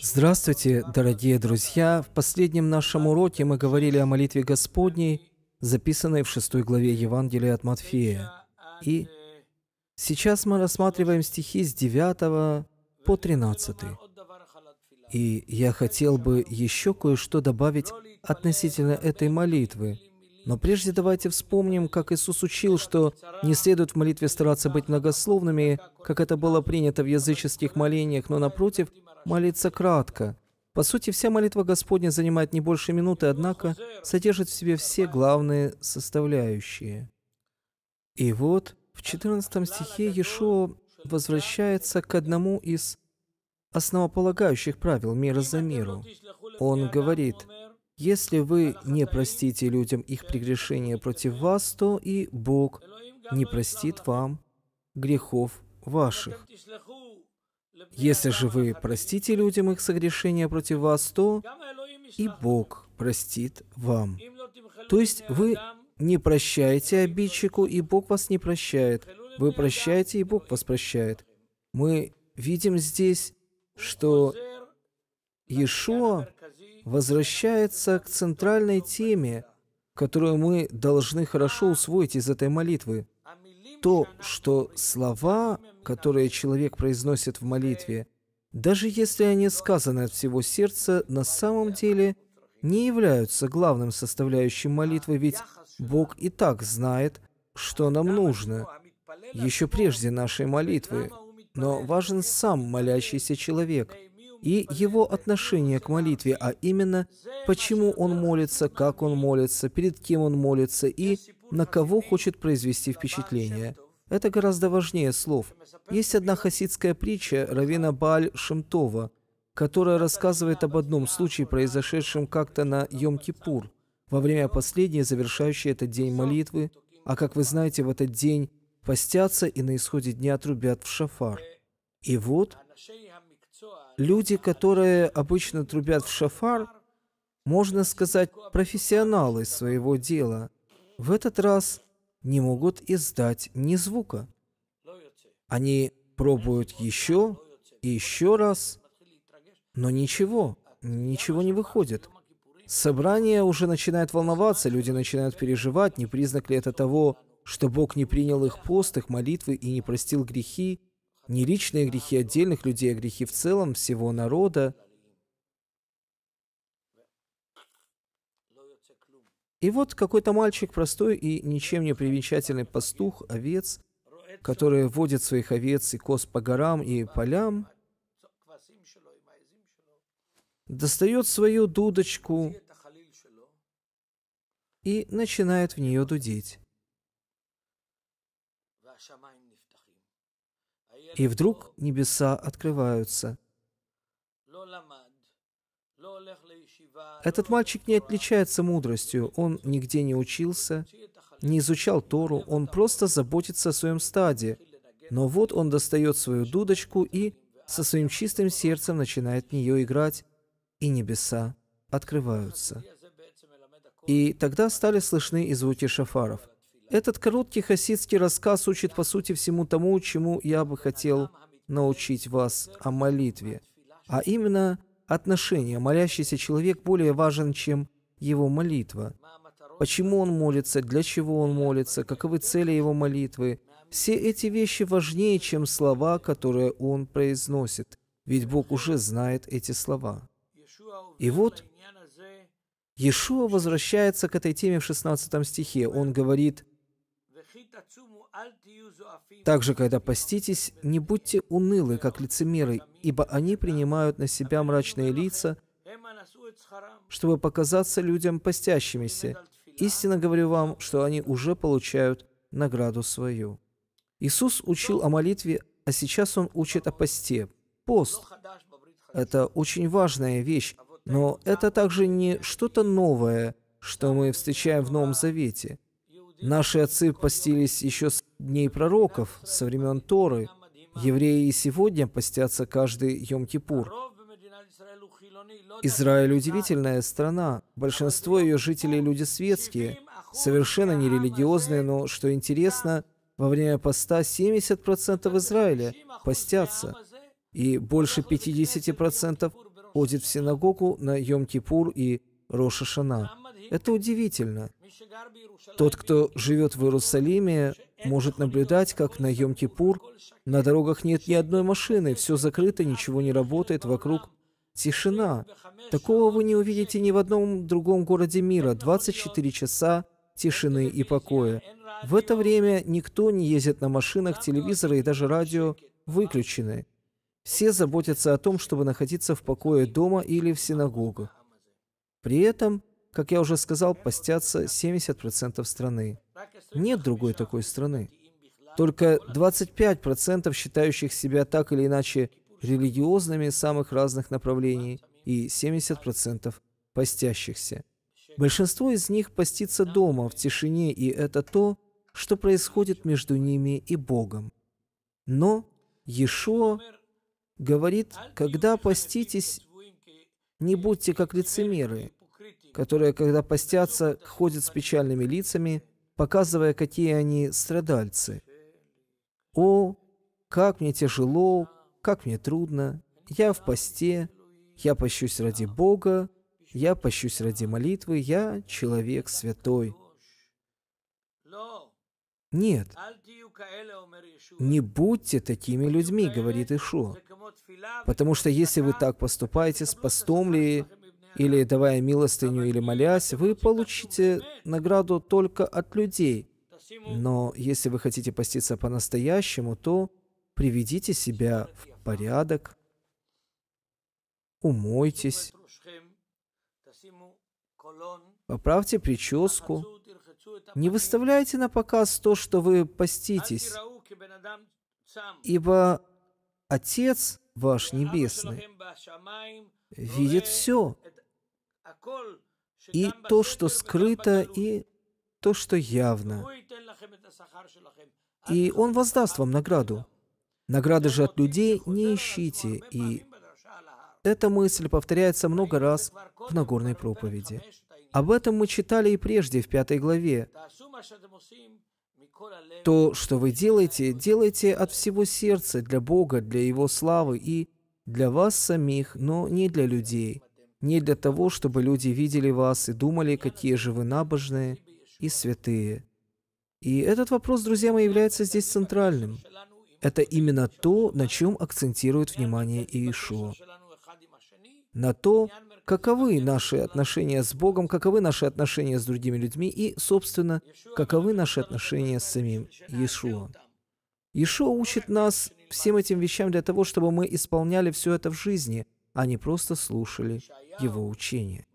Здравствуйте, дорогие друзья! В последнем нашем уроке мы говорили о молитве Господней, записанной в шестой главе Евангелия от Матфея. И сейчас мы рассматриваем стихи с 9 по 13. И я хотел бы еще кое-что добавить относительно этой молитвы, но прежде давайте вспомним, как Иисус учил, что не следует в молитве стараться быть многословными, как это было принято в языческих молениях, но напротив, молиться кратко. По сути, вся молитва Господня занимает не больше минуты, однако содержит в себе все главные составляющие. И вот в 14 стихе Иешуа возвращается к одному из основополагающих правил мира за миру. Он говорит – если вы не простите людям их прегрешения против вас, то и Бог не простит вам грехов ваших. Если же вы простите людям их согрешения против вас, то и Бог простит вам. То есть вы не прощаете обидчику, и Бог вас не прощает. Вы прощаете, и Бог вас прощает. Мы видим здесь, что Иешуа возвращается к центральной теме, которую мы должны хорошо усвоить из этой молитвы. То, что слова, которые человек произносит в молитве, даже если они сказаны от всего сердца, на самом деле не являются главным составляющим молитвы, ведь Бог и так знает, что нам нужно, еще прежде нашей молитвы, но важен сам молящийся человек – и его отношение к молитве, а именно, почему он молится, как он молится, перед кем он молится и на кого хочет произвести впечатление. Это гораздо важнее слов. Есть одна хасидская притча Равина Бааль Шемтова, которая рассказывает об одном случае, произошедшем как-то на Йом-Кипур, во время последней завершающей этот день молитвы, а как вы знаете, в этот день постятся и на исходе дня трубят в шафар. И вот Люди, которые обычно трубят в шафар, можно сказать, профессионалы своего дела, в этот раз не могут издать ни звука. Они пробуют еще и еще раз, но ничего, ничего не выходит. Собрание уже начинает волноваться, люди начинают переживать, не признак ли это того, что Бог не принял их пост, их молитвы и не простил грехи, не личные грехи отдельных людей, а грехи в целом всего народа. И вот какой-то мальчик, простой и ничем не примечательный пастух, овец, который водит своих овец и коз по горам и полям, достает свою дудочку и начинает в нее дудеть. И вдруг небеса открываются. Этот мальчик не отличается мудростью, он нигде не учился, не изучал Тору, он просто заботится о своем стаде. Но вот он достает свою дудочку и со своим чистым сердцем начинает в нее играть, и небеса открываются. И тогда стали слышны и звуки шафаров – этот короткий хасидский рассказ учит по сути всему тому, чему я бы хотел научить вас о молитве. А именно, отношение. Молящийся человек более важен, чем его молитва. Почему он молится, для чего он молится, каковы цели его молитвы. Все эти вещи важнее, чем слова, которые он произносит. Ведь Бог уже знает эти слова. И вот Иешуа возвращается к этой теме в 16 стихе. Он говорит, также, когда поститесь, не будьте унылы, как лицемеры, ибо они принимают на себя мрачные лица, чтобы показаться людям постящимися. Истинно говорю вам, что они уже получают награду свою. Иисус учил о молитве, а сейчас Он учит о посте. Пост – это очень важная вещь, но это также не что-то новое, что мы встречаем в Новом Завете – Наши отцы постились еще с дней пророков, со времен Торы. Евреи и сегодня постятся каждый Йом-Кипур. Израиль удивительная страна. Большинство ее жителей люди светские, совершенно нерелигиозные. но, что интересно, во время поста 70% Израиля постятся, и больше 50% ходит в синагогу на Йом-Кипур и Роша-Шана. Это удивительно. Тот, кто живет в Иерусалиме, может наблюдать, как на Йом-Кипур на дорогах нет ни одной машины, все закрыто, ничего не работает, вокруг тишина. Такого вы не увидите ни в одном другом городе мира. 24 часа тишины и покоя. В это время никто не ездит на машинах, телевизоры и даже радио выключены. Все заботятся о том, чтобы находиться в покое дома или в синагогах. При этом как я уже сказал, постятся 70% страны. Нет другой такой страны. Только 25% считающих себя так или иначе религиозными самых разных направлений и 70% постящихся. Большинство из них постится дома, в тишине, и это то, что происходит между ними и Богом. Но Ешо говорит, когда поститесь, не будьте как лицемеры, которые, когда постятся, ходят с печальными лицами, показывая, какие они страдальцы. «О, как мне тяжело, как мне трудно, я в посте, я пощусь ради Бога, я пощусь ради молитвы, я человек святой». Нет, не будьте такими людьми, говорит Ишо. Потому что если вы так поступаете с постом ли, или давая милостыню или молясь, вы получите награду только от людей. Но если вы хотите поститься по-настоящему, то приведите себя в порядок, умойтесь, поправьте прическу, не выставляйте на показ то, что вы поститесь, ибо Отец ваш Небесный видит все и то, что скрыто, и то, что явно. И Он воздаст вам награду. Награды же от людей не ищите, и эта мысль повторяется много раз в Нагорной проповеди. Об этом мы читали и прежде, в пятой главе. То, что вы делаете, делайте от всего сердца для Бога, для Его славы и для вас самих, но не для людей – не для того, чтобы люди видели вас и думали, какие же вы набожные и святые. И этот вопрос, друзья мои, является здесь центральным. Это именно то, на чем акцентирует внимание Иешуа. На то, каковы наши отношения с Богом, каковы наши отношения с другими людьми и, собственно, каковы наши отношения с самим Иешуа. Иешуа учит нас всем этим вещам для того, чтобы мы исполняли все это в жизни – они просто слушали его учение.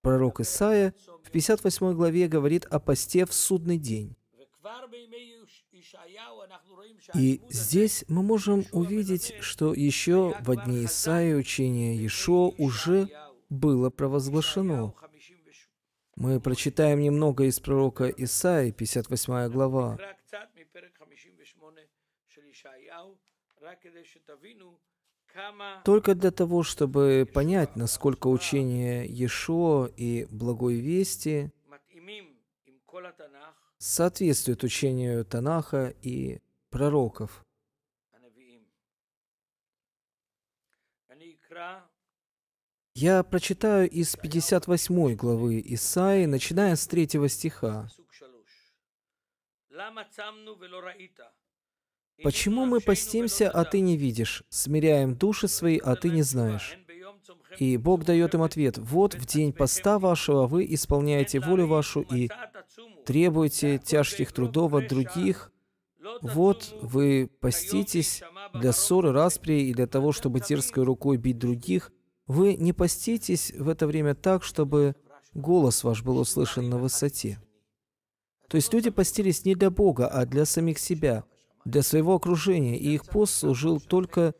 Пророк Исаия в 58 главе говорит о посте в судный день. И здесь мы можем увидеть, что еще в дни Исаия учение Ешо уже было провозглашено. Мы прочитаем немного из пророка Исаии, 58 глава только для того, чтобы понять, насколько учение Ешо и Благой Вести соответствует учению Танаха и пророков. Я прочитаю из 58 главы Исаи, начиная с 3 стиха. Почему мы постимся, а ты не видишь? Смиряем души свои, а ты не знаешь. И Бог дает им ответ, «Вот в день поста вашего вы исполняете волю вашу и требуете тяжких трудов от других, вот вы поститесь для ссоры, распри и для того, чтобы дерзкой рукой бить других. Вы не поститесь в это время так, чтобы голос ваш был услышан на высоте». То есть люди постились не для Бога, а для самих себя – для своего окружения, и их пост служил только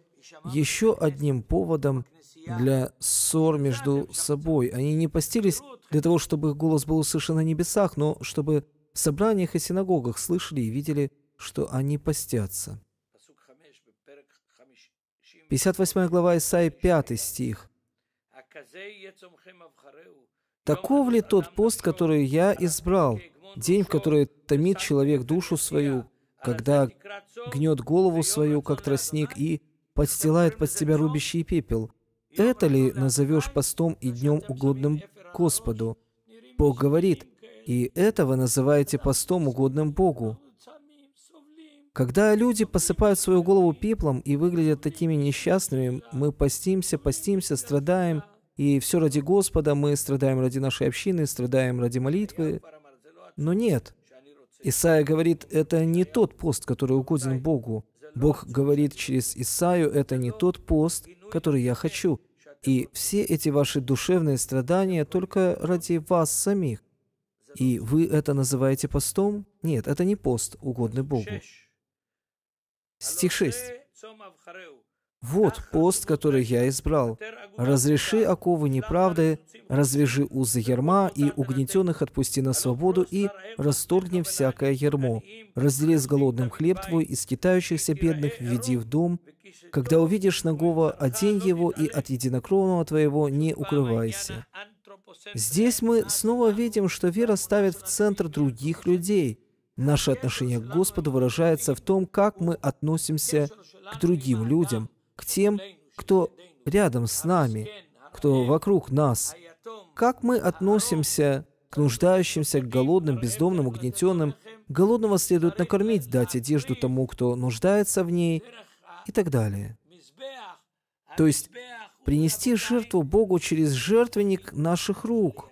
еще одним поводом для ссор между собой. Они не постились для того, чтобы их голос был услышан на небесах, но чтобы в собраниях и синагогах слышали и видели, что они постятся. 58 глава Исаи, 5 стих. «Таков ли тот пост, который я избрал, день, в который томит человек душу свою, когда гнет голову свою, как тростник, и подстилает под себя рубящий пепел. Это ли назовешь постом и днем угодным Господу? Бог говорит, и этого называете постом угодным Богу. Когда люди посыпают свою голову пеплом и выглядят такими несчастными, мы постимся, постимся, страдаем, и все ради Господа, мы страдаем ради нашей общины, страдаем ради молитвы. Но нет, Исаия говорит, это не тот пост, который угоден Богу. Бог говорит через Исаию, это не тот пост, который я хочу. И все эти ваши душевные страдания только ради вас самих. И вы это называете постом? Нет, это не пост, угодный Богу. Стих 6. Вот пост, который я избрал. Разреши оковы неправды, развяжи узы ерма, и угнетенных отпусти на свободу, и расторгни всякое ермо. Раздели с голодным хлеб твой, и скитающихся бедных введи в дом. Когда увидишь нагого, одень его, и от единокровного твоего не укрывайся». Здесь мы снова видим, что вера ставит в центр других людей. Наше отношение к Господу выражается в том, как мы относимся к другим людям, к тем, кто рядом с нами, кто вокруг нас. Как мы относимся к нуждающимся, к голодным, бездомным, угнетенным. Голодного следует накормить, дать одежду тому, кто нуждается в ней и так далее. То есть принести жертву Богу через жертвенник наших рук –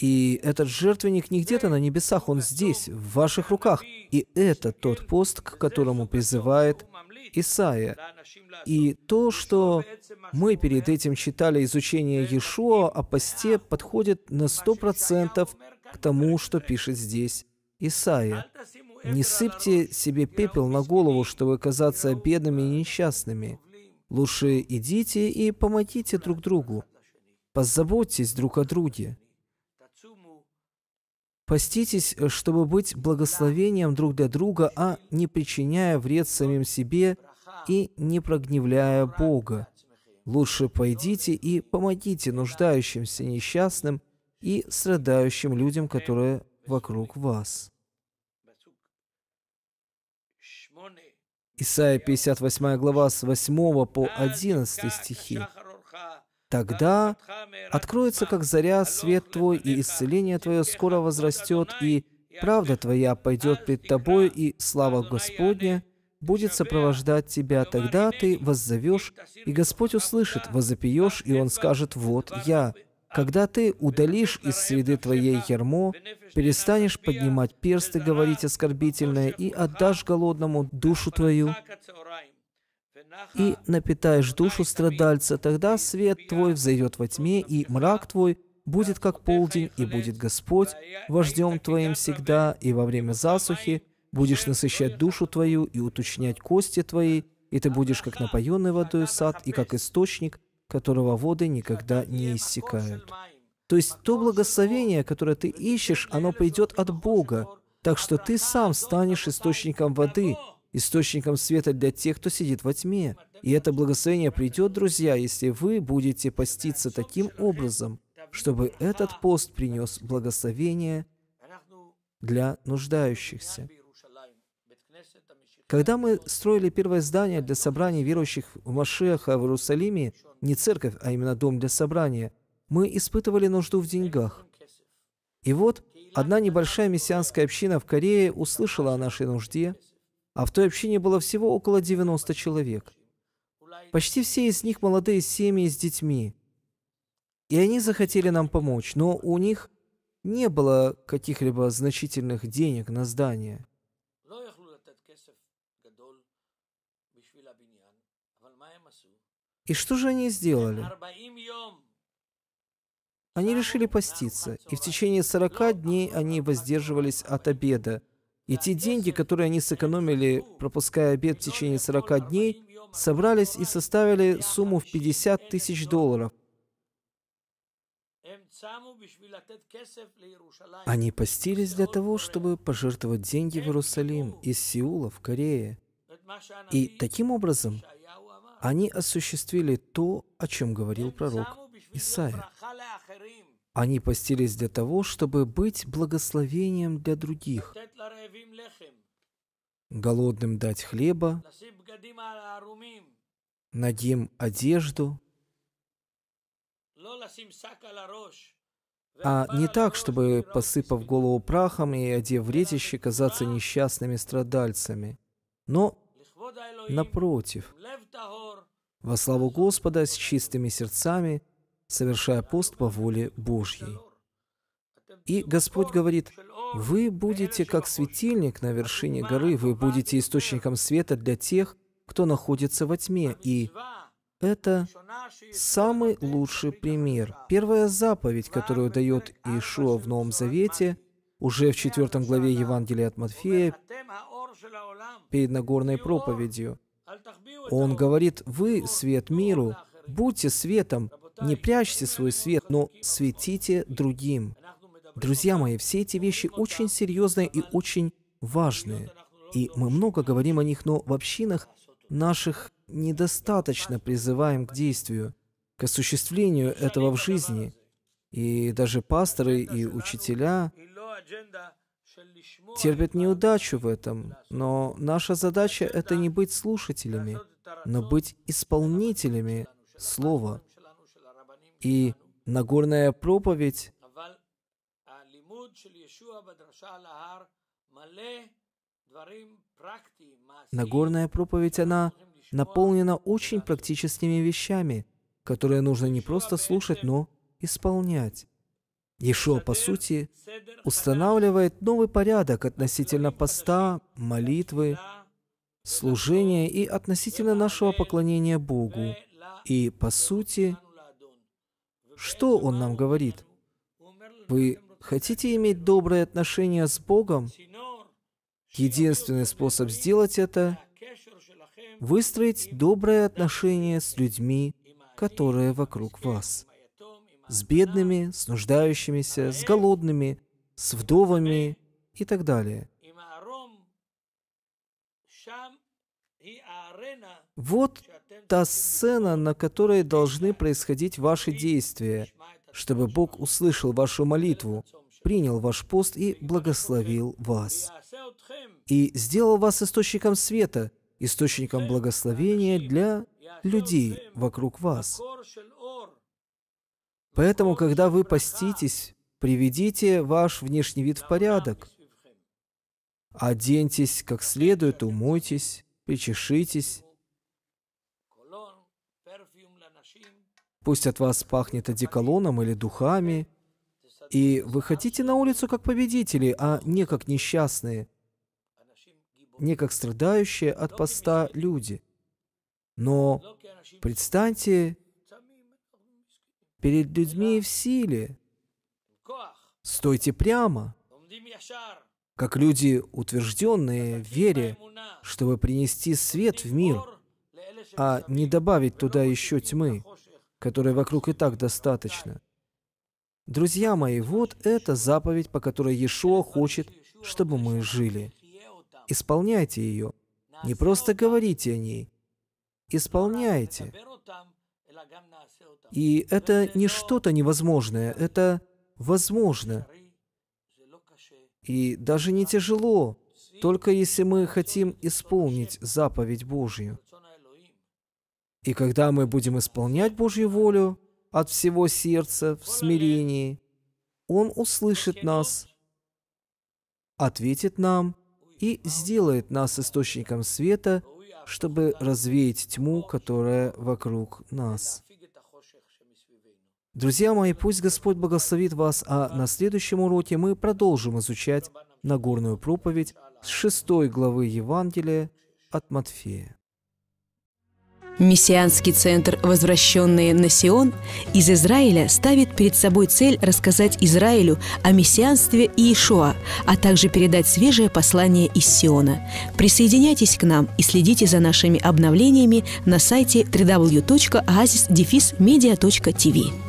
И этот жертвенник не где-то на небесах, он здесь, в ваших руках. И это тот пост, к которому призывает Исаия. И то, что мы перед этим читали изучение Иешуа о посте, подходит на сто процентов к тому, что пишет здесь Исаия. «Не сыпьте себе пепел на голову, чтобы казаться бедными и несчастными. Лучше идите и помогите друг другу. Позаботьтесь друг о друге. Поститесь, э, чтобы быть благословением друг для друга, а не причиняя вред самим себе и не прогневляя Бога. Лучше пойдите и помогите нуждающимся, несчастным и страдающим людям, которые вокруг вас. Исайя 58 глава с 8 по 11 стихи. Тогда откроется, как заря, свет Твой, и исцеление Твое скоро возрастет, и правда Твоя пойдет пред Тобой, и слава Господня будет сопровождать Тебя. Тогда Ты воззовешь, и Господь услышит, возопьешь, и Он скажет, «Вот я». Когда ты удалишь из среды твоей ярмо, перестанешь поднимать персты говорить оскорбительное, и отдашь голодному душу твою, и напитаешь душу страдальца, тогда свет твой взойдет во тьме, и мрак твой будет как полдень, и будет Господь вождем твоим всегда, и во время засухи будешь насыщать душу твою и уточнять кости твои, и ты будешь как напоенный водой сад, и как источник, которого воды никогда не иссякают. То есть то благословение, которое ты ищешь, оно пойдет от Бога, так что ты сам станешь источником воды, источником света для тех, кто сидит во тьме. И это благословение придет, друзья, если вы будете поститься таким образом, чтобы этот пост принес благословение для нуждающихся. Когда мы строили первое здание для собраний верующих в Машеха в Иерусалиме, не церковь, а именно дом для собрания, мы испытывали нужду в деньгах. И вот одна небольшая мессианская община в Корее услышала о нашей нужде – а в той общине было всего около 90 человек. Почти все из них молодые семьи с детьми. И они захотели нам помочь, но у них не было каких-либо значительных денег на здание. И что же они сделали? Они решили поститься, и в течение 40 дней они воздерживались от обеда, и те деньги, которые они сэкономили, пропуская обед в течение 40 дней, собрались и составили сумму в 50 тысяч долларов. Они постились для того, чтобы пожертвовать деньги в Иерусалим из Сеула в Корее. И таким образом они осуществили то, о чем говорил пророк Исаия. Они постились для того, чтобы быть благословением для других, голодным дать хлеба, надим одежду, а не так, чтобы, посыпав голову прахом и одев ретище, казаться несчастными страдальцами, но, напротив, во славу Господа с чистыми сердцами – совершая пост по воле Божьей. И Господь говорит, «Вы будете как светильник на вершине горы, вы будете источником света для тех, кто находится во тьме». И это самый лучший пример. Первая заповедь, которую дает Иешуа в Новом Завете, уже в 4 главе Евангелия от Матфея, перед Нагорной проповедью. Он говорит, «Вы — свет миру, будьте светом, не прячьте свой свет, но светите другим. Друзья мои, все эти вещи очень серьезные и очень важные. И мы много говорим о них, но в общинах наших недостаточно призываем к действию, к осуществлению этого в жизни. И даже пасторы и учителя терпят неудачу в этом, но наша задача — это не быть слушателями, но быть исполнителями Слова, и Нагорная проповедь Нагорная проповедь, она наполнена очень практическими вещами, которые нужно не просто слушать, но исполнять. Ешо, по сути, устанавливает новый порядок относительно поста, молитвы, служения и относительно нашего поклонения Богу. И, по сути, что он нам говорит? Вы хотите иметь добрые отношения с Богом? Единственный способ сделать это – выстроить добрые отношения с людьми, которые вокруг вас. С бедными, с нуждающимися, с голодными, с вдовами и так далее – Вот та сцена, на которой должны происходить ваши действия, чтобы Бог услышал вашу молитву, принял ваш пост и благословил вас. И сделал вас источником света, источником благословения для людей вокруг вас. Поэтому, когда вы поститесь, приведите ваш внешний вид в порядок. Оденьтесь как следует, умойтесь, причешитесь. Пусть от вас пахнет одеколоном или духами. И выходите на улицу как победители, а не как несчастные, не как страдающие от поста люди. Но предстаньте перед людьми в силе. Стойте прямо как люди, утвержденные в вере, чтобы принести свет в мир, а не добавить туда еще тьмы, которой вокруг и так достаточно. Друзья мои, вот это заповедь, по которой Иешуа хочет, чтобы мы жили. Исполняйте ее. Не просто говорите о ней. Исполняйте. И это не что-то невозможное, это возможно. И даже не тяжело, только если мы хотим исполнить заповедь Божью. И когда мы будем исполнять Божью волю от всего сердца в смирении, Он услышит нас, ответит нам и сделает нас источником света, чтобы развеять тьму, которая вокруг нас. Друзья мои, пусть Господь благословит вас, а на следующем уроке мы продолжим изучать Нагорную проповедь с 6 главы Евангелия от Матфея. Мессианский центр «Возвращенные на Сион» из Израиля ставит перед собой цель рассказать Израилю о мессианстве Иешуа, а также передать свежее послание из Сиона. Присоединяйтесь к нам и следите за нашими обновлениями на сайте www.oasis-media.tv.